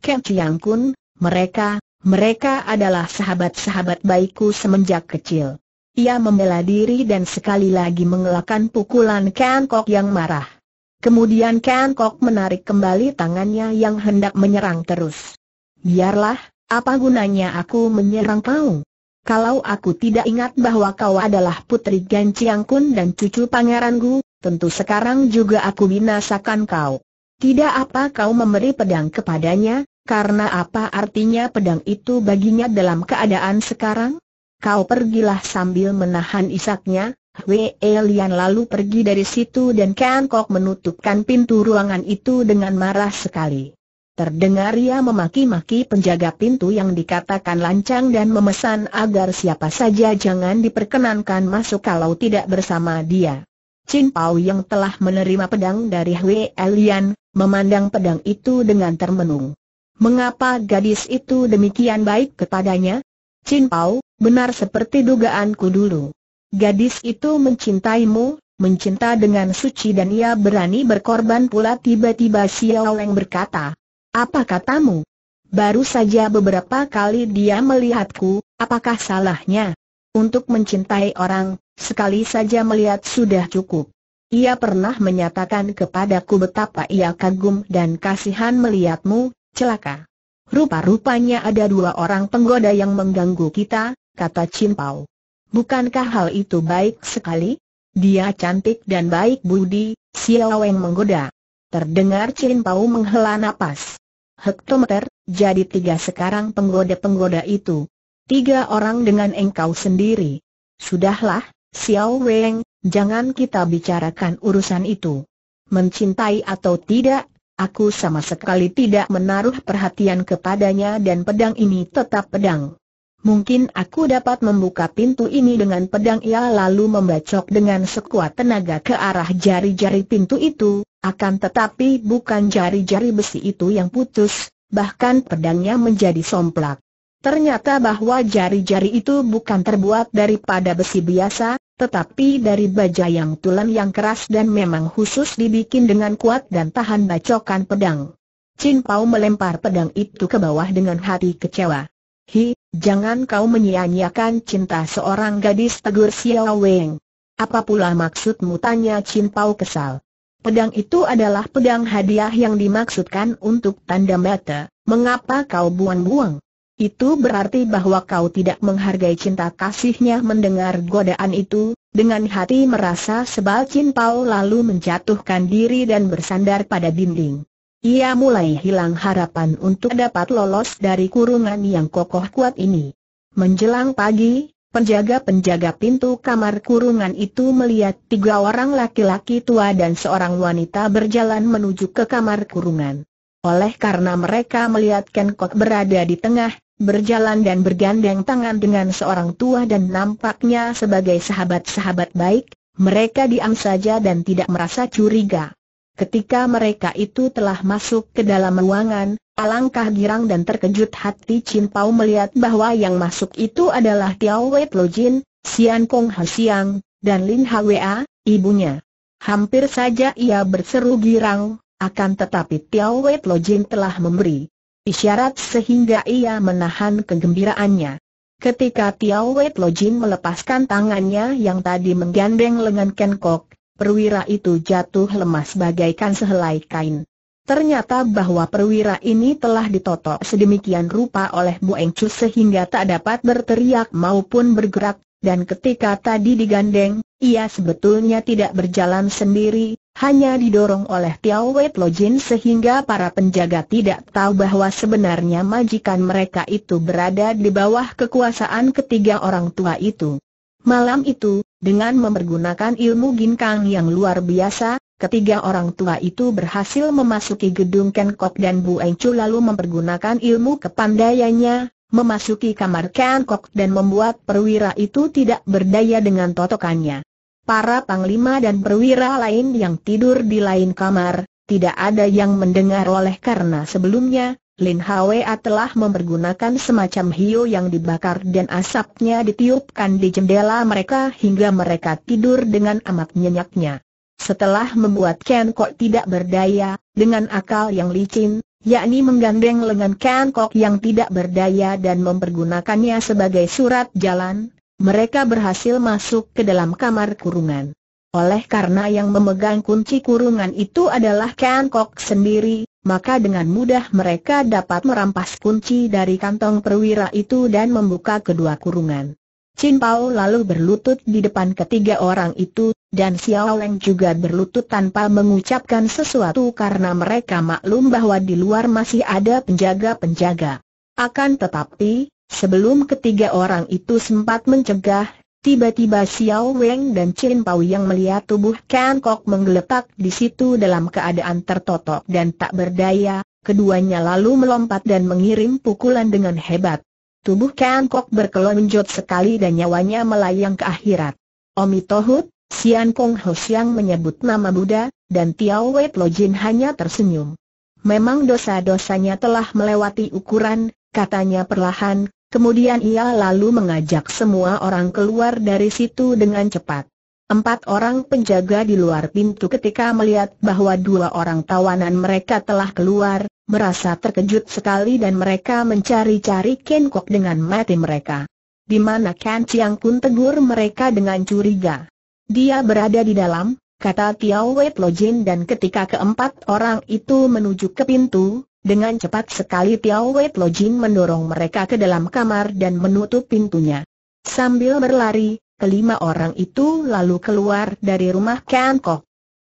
Ken Chiang Kun, mereka, mereka adalah sahabat-sahabat baikku semenjak kecil. Ia membela diri dan sekali lagi mengelakkan pukulan Ken Kok yang marah. Kemudian Ken Kok menarik kembali tangannya yang hendak menyerang terus. Biarlah, apa gunanya aku menyerang kau? Kalau aku tidak ingat bahwa kau adalah putri Gan Chiang Kun dan cucu Pangeran Gu, tentu sekarang juga aku binasakan kau. Tidak apa kau memberi pedang kepadanya, karena apa artinya pedang itu baginya dalam keadaan sekarang? Kau pergilah sambil menahan isaknya, Wei Lian lalu pergi dari situ dan Kan Kok menutupkan pintu ruangan itu dengan marah sekali. Terdengar ia memaki-maki penjaga pintu yang dikatakan lancang dan memesan agar siapa saja jangan diperkenankan masuk kalau tidak bersama dia. Chin Pao yang telah menerima pedang dari Hui Elian, memandang pedang itu dengan termenung. Mengapa gadis itu demikian baik kepadanya? Chin Pao, benar seperti dugaanku dulu. Gadis itu mencintaimu, mencinta dengan suci dan ia berani berkorban pula tiba-tiba Xiao Leng berkata, apa katamu? Baru saja beberapa kali dia melihatku, apakah salahnya? Untuk mencintai orang, sekali saja melihat sudah cukup. Ia pernah menyatakan kepadaku betapa ia kagum dan kasihan melihatmu, celaka. Rupa-rupanya ada dua orang penggoda yang mengganggu kita, kata Cimpau. Bukankah hal itu baik sekali? Dia cantik dan baik budi, Xiao Wen menggoda. Terdengar Cimpau menghela napas hektometer, jadi tiga sekarang penggoda-penggoda itu. Tiga orang dengan engkau sendiri. Sudahlah, Xiao Weng, jangan kita bicarakan urusan itu. Mencintai atau tidak, aku sama sekali tidak menaruh perhatian kepadanya dan pedang ini tetap pedang. Mungkin aku dapat membuka pintu ini dengan pedang ia lalu membacok dengan sekuat tenaga ke arah jari-jari pintu itu, akan tetapi bukan jari-jari besi itu yang putus, bahkan pedangnya menjadi somplak. Ternyata bahwa jari-jari itu bukan terbuat daripada besi biasa, tetapi dari baja yang tulen yang keras dan memang khusus dibikin dengan kuat dan tahan bacokan pedang. Chin Pao melempar pedang itu ke bawah dengan hati kecewa. Hi, jangan kau menyia-nyiakan cinta seorang gadis tegur Xiao Weng. Apa pula maksudmu tanya Chin Pao kesal. Pedang itu adalah pedang hadiah yang dimaksudkan untuk tanda mata, mengapa kau buang-buang? Itu berarti bahwa kau tidak menghargai cinta kasihnya mendengar godaan itu, dengan hati merasa sebal Chin Pao lalu menjatuhkan diri dan bersandar pada dinding. Ia mulai hilang harapan untuk dapat lolos dari kurungan yang kokoh kuat ini. Menjelang pagi, Penjaga-penjaga pintu kamar kurungan itu melihat tiga orang laki-laki tua dan seorang wanita berjalan menuju ke kamar kurungan. Oleh karena mereka melihat Ken Kok berada di tengah, berjalan dan bergandeng tangan dengan seorang tua dan nampaknya sebagai sahabat-sahabat baik, mereka diam saja dan tidak merasa curiga. Ketika mereka itu telah masuk ke dalam ruangan, Alangkah girang dan terkejut hati Chin Pao melihat bahwa yang masuk itu adalah Tiao Wei Lo Jin, Sian Kong Ha Siang, dan Lin Hwa, ibunya. Hampir saja ia berseru girang, akan tetapi Tiao Wei Lo Jin telah memberi isyarat sehingga ia menahan kegembiraannya. Ketika Tiao Wei Lo Jin melepaskan tangannya yang tadi menggandeng lengan Ken Kok, perwira itu jatuh lemas bagaikan sehelai kain. Ternyata bahwa perwira ini telah ditotok sedemikian rupa oleh Bu Engcu sehingga tak dapat berteriak maupun bergerak, dan ketika tadi digandeng, ia sebetulnya tidak berjalan sendiri, hanya didorong oleh Tiao Wet Lojin sehingga para penjaga tidak tahu bahwa sebenarnya majikan mereka itu berada di bawah kekuasaan ketiga orang tua itu. Malam itu, dengan mempergunakan ilmu ginkang yang luar biasa, Ketiga orang tua itu berhasil memasuki gedung Ken Kok dan Bu Encu lalu mempergunakan ilmu kepandaiannya, memasuki kamar Ken Kok dan membuat perwira itu tidak berdaya dengan totokannya. Para panglima dan perwira lain yang tidur di lain kamar, tidak ada yang mendengar oleh karena sebelumnya, Lin Hwa telah mempergunakan semacam hiu yang dibakar dan asapnya ditiupkan di jendela mereka hingga mereka tidur dengan amat nyenyaknya. Setelah membuat Ken Kok tidak berdaya, dengan akal yang licin, yakni menggandeng lengan Ken Kok yang tidak berdaya dan mempergunakannya sebagai surat jalan, mereka berhasil masuk ke dalam kamar kurungan. Oleh karena yang memegang kunci kurungan itu adalah Ken Kok sendiri, maka dengan mudah mereka dapat merampas kunci dari kantong perwira itu dan membuka kedua kurungan. Chin Pao lalu berlutut di depan ketiga orang itu, dan Xiao Leng juga berlutut tanpa mengucapkan sesuatu karena mereka maklum bahwa di luar masih ada penjaga-penjaga. Akan tetapi, sebelum ketiga orang itu sempat mencegah, tiba-tiba Xiao Weng dan Chin Pao yang melihat tubuh Kang Kok menggeletak di situ dalam keadaan tertotok dan tak berdaya, keduanya lalu melompat dan mengirim pukulan dengan hebat. Tubuh Kan Kok berkelonjot sekali dan nyawanya melayang ke akhirat. Omi Tohut, Sian Kong Ho Siang menyebut nama Buddha, dan Tiao Wei Lo Jin hanya tersenyum. Memang dosa-dosanya telah melewati ukuran, katanya perlahan, kemudian ia lalu mengajak semua orang keluar dari situ dengan cepat. Empat orang penjaga di luar pintu ketika melihat bahwa dua orang tawanan mereka telah keluar, merasa terkejut sekali dan mereka mencari-cari Ken Kok dengan mati mereka. Di mana Ken Chiang Kun tegur mereka dengan curiga. Dia berada di dalam, kata Tiao Wei Jin dan ketika keempat orang itu menuju ke pintu, dengan cepat sekali Tiao Wei Jin mendorong mereka ke dalam kamar dan menutup pintunya. Sambil berlari, kelima orang itu lalu keluar dari rumah Ken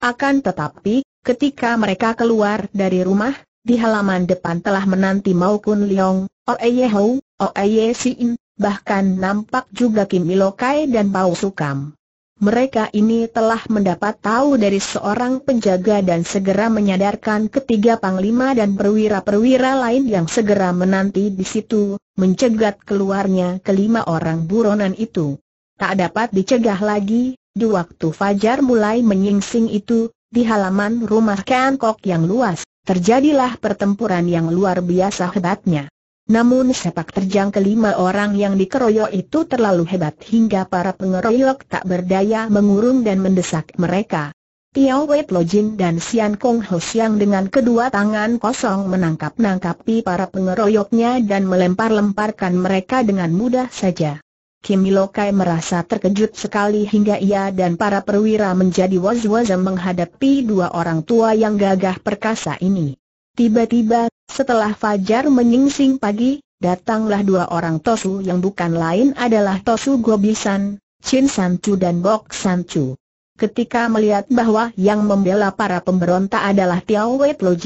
Akan tetapi, ketika mereka keluar dari rumah, di halaman depan telah menanti maupun Leong, Oeye Hou, Oeye Siin, bahkan nampak juga Kim Ilokai dan Pau Sukam. Mereka ini telah mendapat tahu dari seorang penjaga dan segera menyadarkan ketiga panglima dan perwira-perwira lain yang segera menanti di situ, mencegat keluarnya kelima orang buronan itu tak dapat dicegah lagi, di waktu fajar mulai menyingsing itu, di halaman rumah Kankok yang luas, terjadilah pertempuran yang luar biasa hebatnya. Namun sepak terjang kelima orang yang dikeroyok itu terlalu hebat hingga para pengeroyok tak berdaya mengurung dan mendesak mereka. Tiao Wei Lojin dan Xian Kong Ho Xiang dengan kedua tangan kosong menangkap-nangkapi para pengeroyoknya dan melempar-lemparkan mereka dengan mudah saja. Kim Ilokai merasa terkejut sekali hingga ia dan para perwira menjadi was-was menghadapi dua orang tua yang gagah perkasa ini. Tiba-tiba, setelah fajar menyingsing pagi, datanglah dua orang Tosu yang bukan lain adalah Tosu Gobisan, Chin Sanchu dan Bok Sanchu. Ketika melihat bahwa yang membela para pemberontak adalah Tiao Wei Lo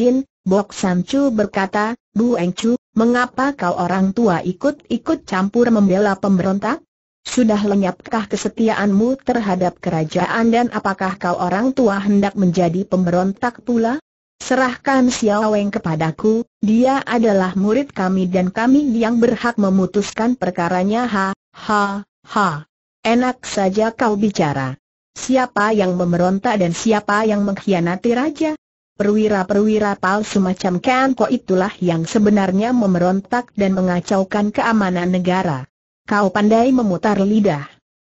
Bok Sanchu berkata, Bu Engcu, mengapa kau orang tua ikut-ikut campur membela pemberontak? Sudah lenyapkah kesetiaanmu terhadap kerajaan dan apakah kau orang tua hendak menjadi pemberontak pula? Serahkan Xiaoweng kepadaku, dia adalah murid kami dan kami yang berhak memutuskan perkaranya ha, ha, ha. Enak saja kau bicara. Siapa yang memberontak dan siapa yang mengkhianati raja? Perwira-perwira palsu macam Kan itulah yang sebenarnya memberontak dan mengacaukan keamanan negara kau pandai memutar lidah.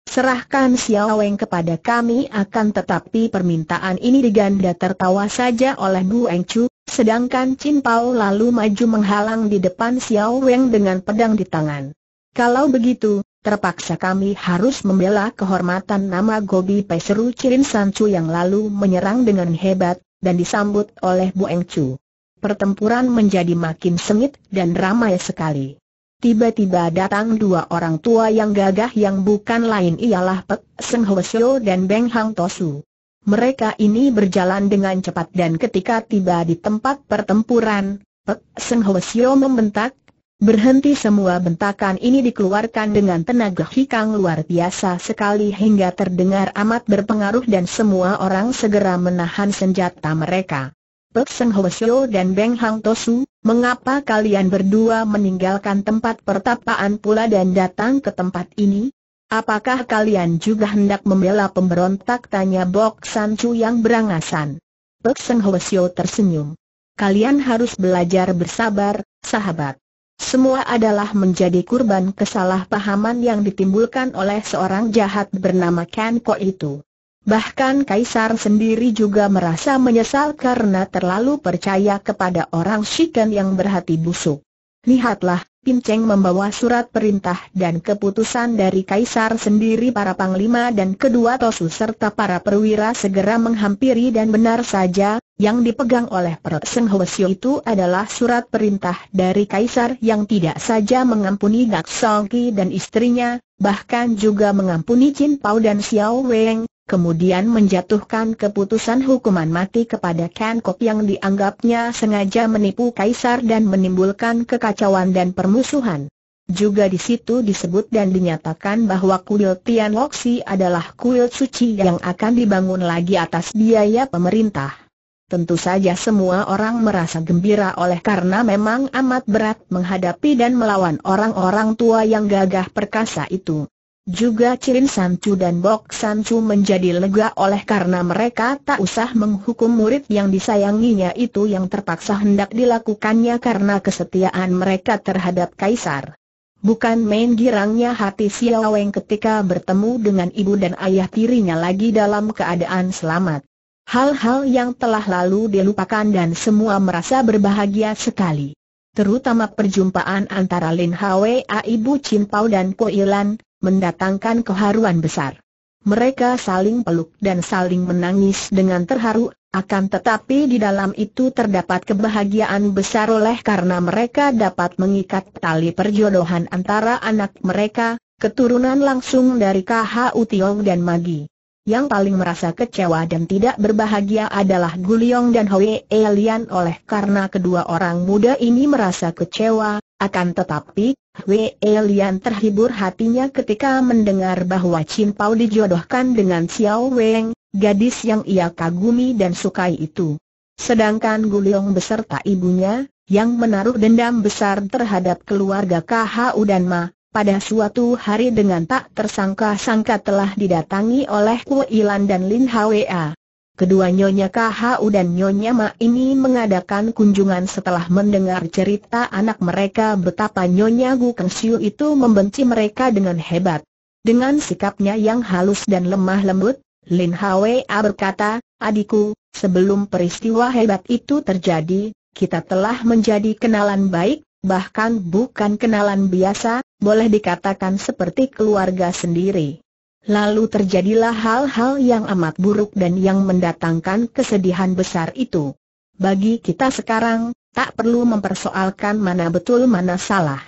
Serahkan Xiao kepada kami akan tetapi permintaan ini diganda tertawa saja oleh Bu Eng Chu, sedangkan Chin Pao lalu maju menghalang di depan Xiao dengan pedang di tangan. Kalau begitu, terpaksa kami harus membela kehormatan nama Gobi Peseru seru San Chu yang lalu menyerang dengan hebat, dan disambut oleh Bu Eng Chu. Pertempuran menjadi makin sengit dan ramai sekali. Tiba-tiba datang dua orang tua yang gagah yang bukan lain ialah Pek Seng Hwesyo dan Beng Hang Tosu. Mereka ini berjalan dengan cepat dan ketika tiba di tempat pertempuran, Pek Seng Hwesyo membentak, berhenti semua bentakan ini dikeluarkan dengan tenaga hikang luar biasa sekali hingga terdengar amat berpengaruh dan semua orang segera menahan senjata mereka. Pek Seng Ho dan Beng Hang Tosu, mengapa kalian berdua meninggalkan tempat pertapaan pula dan datang ke tempat ini? Apakah kalian juga hendak membela pemberontak? Tanya Bok San Chu yang berangasan. Pek Seng Ho tersenyum. Kalian harus belajar bersabar, sahabat. Semua adalah menjadi kurban kesalahpahaman yang ditimbulkan oleh seorang jahat bernama Ken Ko itu. Bahkan Kaisar sendiri juga merasa menyesal karena terlalu percaya kepada orang Shiken yang berhati busuk. Lihatlah, Cheng membawa surat perintah dan keputusan dari Kaisar sendiri para panglima dan kedua tosu serta para perwira segera menghampiri dan benar saja, yang dipegang oleh Perot Seng Hwasyo itu adalah surat perintah dari Kaisar yang tidak saja mengampuni Dak Ki dan istrinya, bahkan juga mengampuni Jin Pao dan Xiao Weng, kemudian menjatuhkan keputusan hukuman mati kepada Kok yang dianggapnya sengaja menipu kaisar dan menimbulkan kekacauan dan permusuhan. Juga di situ disebut dan dinyatakan bahwa kuil Tian Loxi adalah kuil suci yang akan dibangun lagi atas biaya pemerintah. Tentu saja semua orang merasa gembira oleh karena memang amat berat menghadapi dan melawan orang-orang tua yang gagah perkasa itu. Juga Cirin Sancu dan Bok Sancu menjadi lega oleh karena mereka tak usah menghukum murid yang disayanginya itu yang terpaksa hendak dilakukannya karena kesetiaan mereka terhadap Kaisar. Bukan main girangnya hati Xiao ketika bertemu dengan ibu dan ayah tirinya lagi dalam keadaan selamat. Hal-hal yang telah lalu dilupakan dan semua merasa berbahagia sekali. Terutama perjumpaan antara Lin Hwa Ibu Chin Pao dan Ko Ilan, mendatangkan keharuan besar. Mereka saling peluk dan saling menangis dengan terharu, akan tetapi di dalam itu terdapat kebahagiaan besar oleh karena mereka dapat mengikat tali perjodohan antara anak mereka, keturunan langsung dari KHU Tiong dan Magi. Yang paling merasa kecewa dan tidak berbahagia adalah Guliong dan Hoi Elian oleh karena kedua orang muda ini merasa kecewa, akan tetapi Wei Lian terhibur hatinya ketika mendengar bahwa Chin Pao dijodohkan dengan Xiao Weng, gadis yang ia kagumi dan sukai itu. Sedangkan Gu Liang beserta ibunya, yang menaruh dendam besar terhadap keluarga KHU dan Ma, pada suatu hari dengan tak tersangka-sangka telah didatangi oleh Kuo Ilan dan Lin Hwa. Kedua Nyonya KHU dan Nyonya Ma ini mengadakan kunjungan setelah mendengar cerita anak mereka betapa Nyonya Gu Keng Siu itu membenci mereka dengan hebat. Dengan sikapnya yang halus dan lemah lembut, Lin Hwa berkata, Adikku, sebelum peristiwa hebat itu terjadi, kita telah menjadi kenalan baik, bahkan bukan kenalan biasa, boleh dikatakan seperti keluarga sendiri. Lalu terjadilah hal-hal yang amat buruk dan yang mendatangkan kesedihan besar itu. Bagi kita sekarang, tak perlu mempersoalkan mana betul mana salah.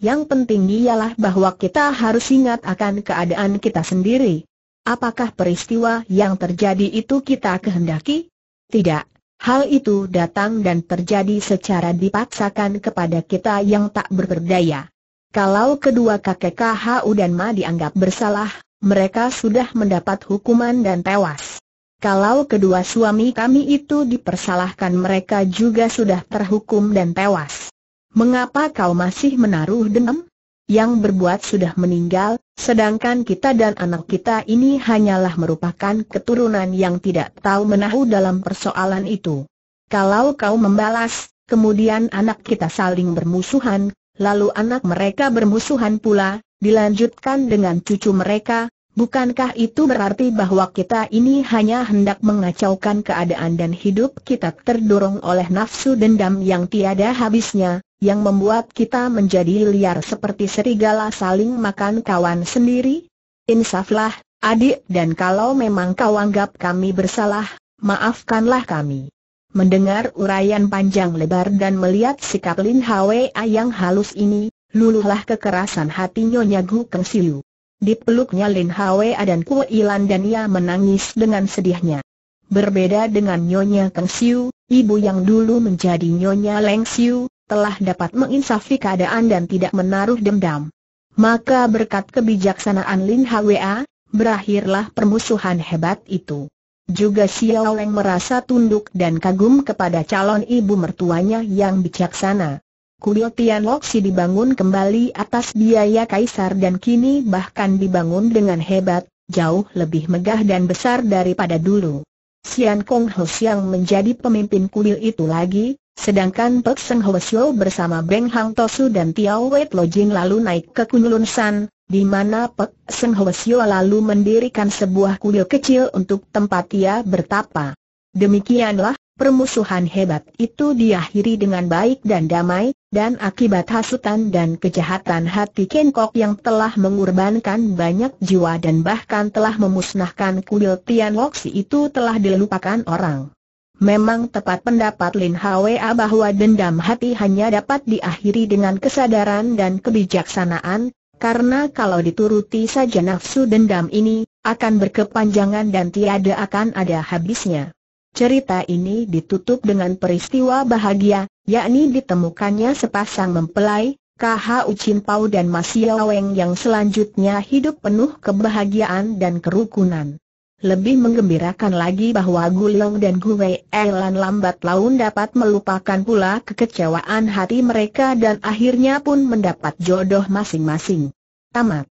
Yang penting ialah bahwa kita harus ingat akan keadaan kita sendiri. Apakah peristiwa yang terjadi itu kita kehendaki? Tidak. Hal itu datang dan terjadi secara dipaksakan kepada kita yang tak berperdaya. Kalau kedua kakek KHU dan Ma dianggap bersalah, mereka sudah mendapat hukuman dan tewas. Kalau kedua suami kami itu dipersalahkan mereka juga sudah terhukum dan tewas. Mengapa kau masih menaruh dendam? Yang berbuat sudah meninggal, sedangkan kita dan anak kita ini hanyalah merupakan keturunan yang tidak tahu menahu dalam persoalan itu. Kalau kau membalas, kemudian anak kita saling bermusuhan, lalu anak mereka bermusuhan pula, Dilanjutkan dengan cucu mereka, bukankah itu berarti bahwa kita ini hanya hendak mengacaukan keadaan dan hidup kita terdorong oleh nafsu dendam yang tiada habisnya, yang membuat kita menjadi liar seperti serigala saling makan kawan sendiri? Insaflah, adik dan kalau memang kau anggap kami bersalah, maafkanlah kami. Mendengar uraian panjang lebar dan melihat sikap Lin Hwa yang halus ini, luluhlah kekerasan hati Nyonya Gu Keng Siu. Dipeluknya Lin Hwa dan Kue Ilan dan ia menangis dengan sedihnya. Berbeda dengan Nyonya Keng Siu, ibu yang dulu menjadi Nyonya Leng Siu, telah dapat menginsafi keadaan dan tidak menaruh dendam. Maka berkat kebijaksanaan Lin Hwa, berakhirlah permusuhan hebat itu. Juga Xiao Leng merasa tunduk dan kagum kepada calon ibu mertuanya yang bijaksana kuil Tianloksi dibangun kembali atas biaya kaisar dan kini bahkan dibangun dengan hebat, jauh lebih megah dan besar daripada dulu. Sian Kong Ho Siang menjadi pemimpin kuil itu lagi, sedangkan Pek Seng Ho bersama Beng Hang Tosu dan Tiao Wei Lo lalu naik ke Kunlun San, di mana Pek Seng Ho lalu mendirikan sebuah kuil kecil untuk tempat ia bertapa. Demikianlah, Permusuhan hebat itu diakhiri dengan baik dan damai, dan akibat hasutan dan kejahatan hati Kenkok yang telah mengorbankan banyak jiwa dan bahkan telah memusnahkan kuil Tian Loksi itu telah dilupakan orang. Memang tepat pendapat Lin Hwa bahwa dendam hati hanya dapat diakhiri dengan kesadaran dan kebijaksanaan, karena kalau dituruti saja nafsu dendam ini, akan berkepanjangan dan tiada akan ada habisnya. Cerita ini ditutup dengan peristiwa bahagia, yakni ditemukannya sepasang mempelai, KH Ucin Pau dan Mas Yaweng yang selanjutnya hidup penuh kebahagiaan dan kerukunan. Lebih menggembirakan lagi bahwa Gulong dan Gue Elan lambat laun dapat melupakan pula kekecewaan hati mereka dan akhirnya pun mendapat jodoh masing-masing. Tamat.